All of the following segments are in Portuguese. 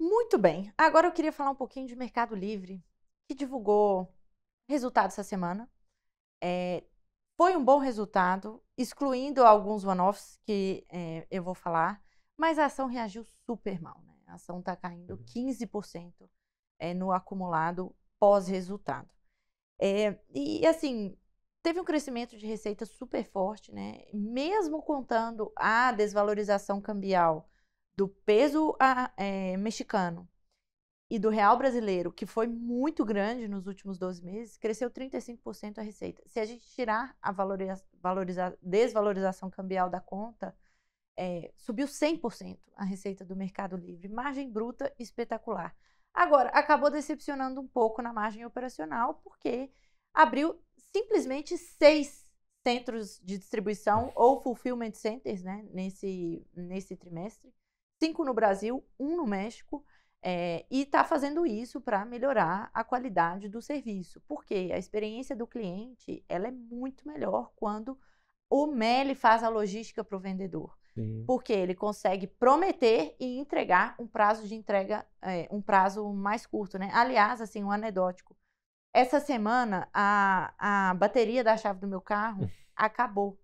Muito bem. Agora eu queria falar um pouquinho de Mercado Livre, que divulgou resultado essa semana. É, foi um bom resultado, excluindo alguns one-offs que é, eu vou falar, mas a ação reagiu super mal. Né? A ação está caindo 15% uhum. é, no acumulado pós-resultado. É, e assim, teve um crescimento de receita super forte, né? mesmo contando a desvalorização cambial do peso a, é, mexicano e do real brasileiro, que foi muito grande nos últimos 12 meses, cresceu 35% a receita. Se a gente tirar a valoriza, valoriza, desvalorização cambial da conta, é, subiu 100% a receita do Mercado Livre. Margem bruta espetacular. Agora, acabou decepcionando um pouco na margem operacional, porque abriu simplesmente seis centros de distribuição ou fulfillment centers né, nesse, nesse trimestre cinco no Brasil, um no México, é, e está fazendo isso para melhorar a qualidade do serviço, porque a experiência do cliente ela é muito melhor quando o MELI faz a logística para o vendedor. Sim. Porque ele consegue prometer e entregar um prazo de entrega, é, um prazo mais curto, né? Aliás, assim, um anedótico. Essa semana, a, a bateria da chave do meu carro acabou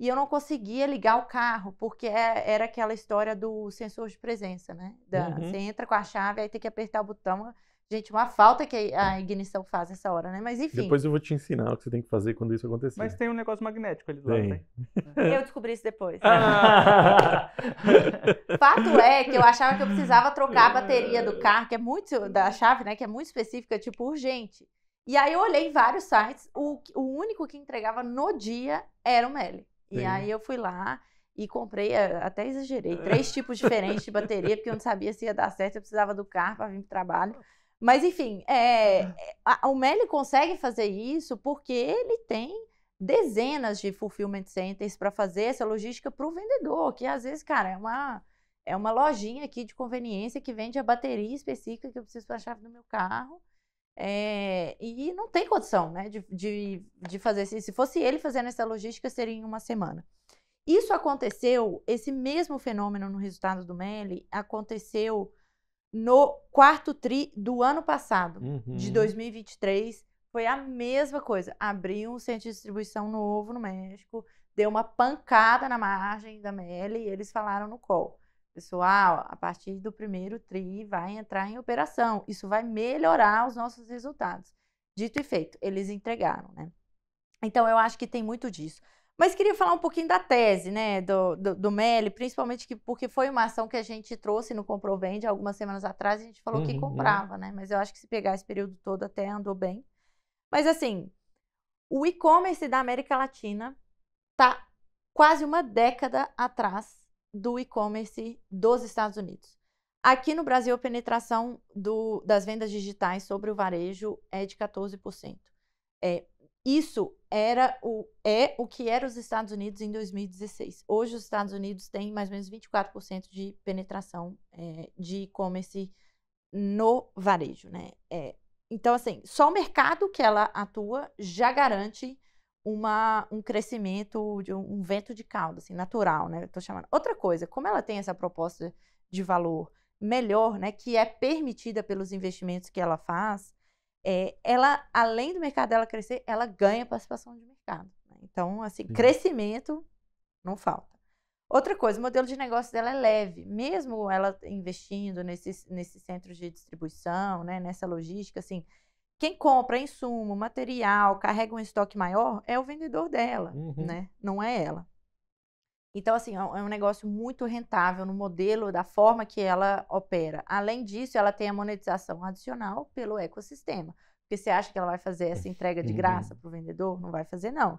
e eu não conseguia ligar o carro, porque é, era aquela história do sensor de presença, né? Da, uhum. Você entra com a chave, aí tem que apertar o botão. Gente, uma falta que a ignição faz nessa hora, né? Mas enfim. Depois eu vou te ensinar o que você tem que fazer quando isso acontecer. Mas tem um negócio magnético ali do lado, né? Eu descobri isso depois. Ah! Fato é que eu achava que eu precisava trocar a bateria do carro, que é muito da chave, né? Que é muito específica, tipo urgente. E aí eu olhei em vários sites, o, o único que entregava no dia era o Meli. Sim. E aí eu fui lá e comprei, eh, até exagerei, três tipos diferentes de bateria, porque eu não sabia se ia dar certo, eu precisava do carro para vir para o trabalho. Mas, enfim, é, é a, o Meli consegue fazer isso porque ele tem dezenas de fulfillment centers para fazer essa logística para o vendedor, que às vezes, cara, é uma, é uma lojinha aqui de conveniência que vende a bateria específica que eu preciso para a chave do meu carro. É, e não tem condição né, de, de, de fazer. Se, se fosse ele fazendo essa logística, seria em uma semana. Isso aconteceu, esse mesmo fenômeno no resultado do MELI aconteceu no quarto tri do ano passado, uhum. de 2023. Foi a mesma coisa. Abriu um centro de distribuição novo no México, deu uma pancada na margem da MELI e eles falaram no call. Pessoal, a partir do primeiro TRI vai entrar em operação. Isso vai melhorar os nossos resultados. Dito e feito, eles entregaram, né? Então, eu acho que tem muito disso. Mas queria falar um pouquinho da tese, né, do, do, do Meli, principalmente que, porque foi uma ação que a gente trouxe no Comprovende algumas semanas atrás, a gente falou uhum, que uhum. comprava, uhum. né? Mas eu acho que se pegar esse período todo até andou bem. Mas assim, o e-commerce da América Latina está quase uma década atrás do e-commerce dos Estados Unidos. Aqui no Brasil, a penetração do, das vendas digitais sobre o varejo é de 14%. É, isso era o, é o que era os Estados Unidos em 2016. Hoje, os Estados Unidos têm mais ou menos 24% de penetração é, de e-commerce no varejo. Né? É, então, assim, só o mercado que ela atua já garante uma, um crescimento, de um, um vento de calda, assim, natural, né? Estou chamando. Outra coisa, como ela tem essa proposta de valor melhor, né, que é permitida pelos investimentos que ela faz, é, ela, além do mercado dela crescer, ela ganha participação de mercado. Né? Então, assim, Sim. crescimento não falta. Outra coisa, o modelo de negócio dela é leve. Mesmo ela investindo nesses, nesses centros de distribuição, né, nessa logística, assim, quem compra insumo, material, carrega um estoque maior é o vendedor dela, uhum. né? Não é ela. Então, assim, é, é um negócio muito rentável no modelo, da forma que ela opera. Além disso, ela tem a monetização adicional pelo ecossistema. Porque você acha que ela vai fazer essa entrega de uhum. graça para o vendedor? Não vai fazer, não.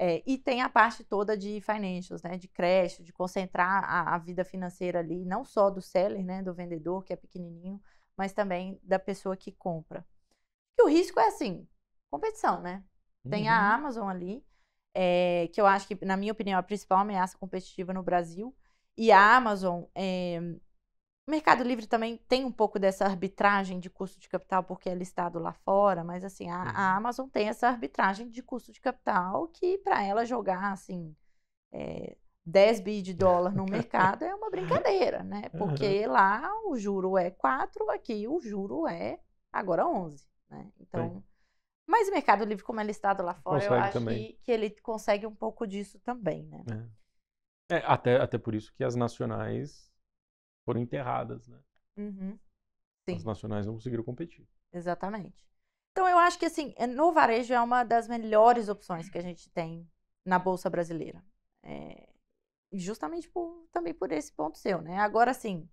É, e tem a parte toda de financials, né, de crédito, de concentrar a, a, vida financeira ali, não só do seller, né, do vendedor, que é pequenininho, mas também da pessoa que compra. E o risco é assim, competição, né? Tem uhum. a Amazon ali, é, que eu acho que, na minha opinião, é a principal ameaça competitiva no Brasil. E a Amazon, é, Mercado Livre também tem um pouco dessa arbitragem de custo de capital, porque é listado lá fora, mas assim, a, a uhum. Amazon tem essa arbitragem de custo de capital que para ela jogar assim é, eh, 10 bi de dólar no mercado é uma brincadeira, né? Porque uhum. lá o juro é 4, aqui o juro é agora 11. Né? Então, Sim. mas o Mercado Livre, como é listado lá fora, consegue eu acho que, que, ele consegue um pouco disso também, né? É. é. até, até por isso que as nacionais foram enterradas, né? Uhum. As nacionais não conseguiram competir. Exatamente. Então eu acho que assim, é, no varejo é uma das melhores opções que a gente tem na Bolsa Brasileira. É, justamente por, também por esse ponto seu, né? Agora sim,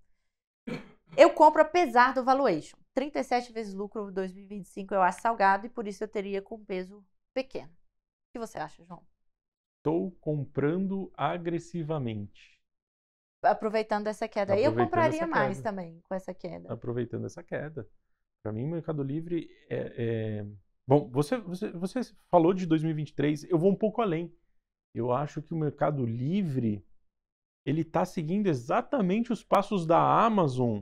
eu compro apesar do valuation. 37 vezes lucro 2025 eu acho salgado e por isso eu teria com peso pequeno. O que você acha, João? Estou comprando agressivamente. Aproveitando essa queda. Aproveitando eu compraria mais também com essa queda. Aproveitando essa queda. Para mim, o Mercado Livre é. é... Bom, você, você, você falou de 2023, eu vou um pouco além. Eu acho que o Mercado Livre ele está seguindo exatamente os passos da Amazon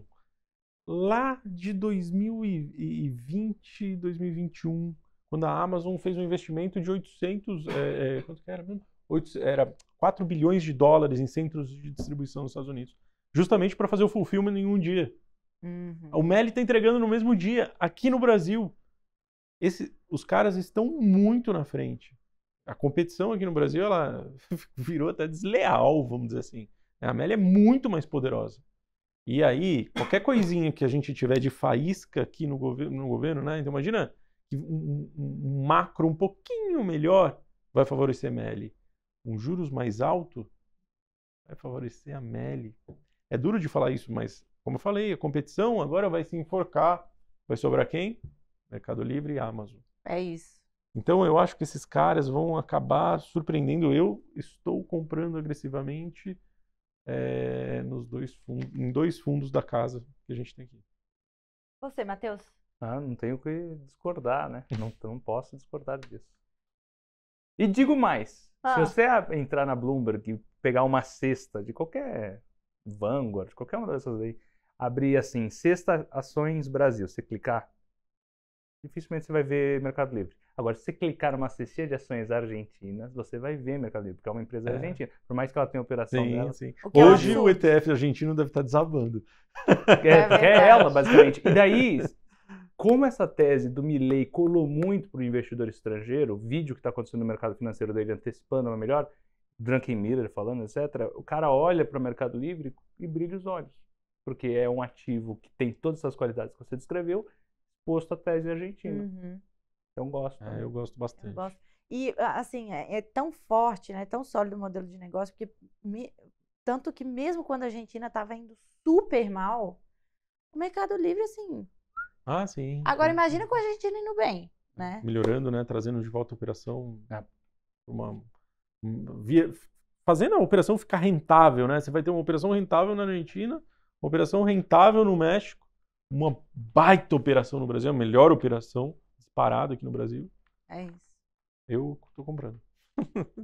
lá de 2020, 2021, quando a Amazon fez um investimento de 800, é, é, quanto que era 8, era 4 bilhões de dólares em centros de distribuição nos Estados Unidos, justamente para fazer o fulfillment em um dia. Uhum. O Meli está entregando no mesmo dia, aqui no Brasil. Esse, os caras estão muito na frente. A competição aqui no Brasil ela virou até desleal, vamos dizer assim. Né? A Amélia é muito mais poderosa. E aí, qualquer coisinha que a gente tiver de faísca aqui no governo, no governo né? Então imagina que um, um, macro um pouquinho melhor vai favorecer a MELI. Um juros mais alto vai favorecer a MELI. É duro de falar isso, mas como eu falei, a competição agora vai se enforcar. Vai sobrar quem? Mercado Livre e Amazon. É isso. Então eu acho que esses caras vão acabar surpreendendo. Eu estou comprando agressivamente é, nos dois fundos, em dois fundos da casa que a gente tem aqui. Você, Matheus? Ah, não tenho que discordar, né? Não, não posso discordar disso. E digo mais, ah. se você entrar na Bloomberg e pegar uma cesta de qualquer Vanguard, qualquer uma dessas aí, abrir assim, cesta ações Brasil, você clicar, dificilmente você vai ver Mercado Livre. Agora, se você clicar numa cestinha de ações argentinas, você vai ver Mercado Livre, porque é uma empresa é. argentina. Por mais que ela tenha operação sim, dela. Sim. O é Hoje acho... o ETF argentino deve estar tá desabando. É, é, é ela, basicamente. E daí, como essa tese do Milley colou muito para o investidor estrangeiro, o vídeo que está acontecendo no mercado financeiro dele antecipando uma melhor, Miller falando, etc., o cara olha para o Mercado Livre e brilha os olhos. Porque é um ativo que tem todas essas qualidades que você descreveu, posto à tese argentina. Uhum. Então gosto, é, eu gosto bastante. Eu gosto. E assim, é, é, tão forte, né? É tão sólido o modelo de negócio, porque me, tanto que mesmo quando a Argentina estava indo super mal, o Mercado Livre, assim. Ah, sim. Agora é. imagina com a Argentina indo bem, né? Melhorando, né? Trazendo de volta a operação. É. Uma, hum, via, fazendo a operação ficar rentável, né? Você vai ter uma operação rentável na Argentina, uma operação rentável no México, uma baita operação no Brasil, a melhor operação parado aqui no Brasil. É isso. Eu tô comprando.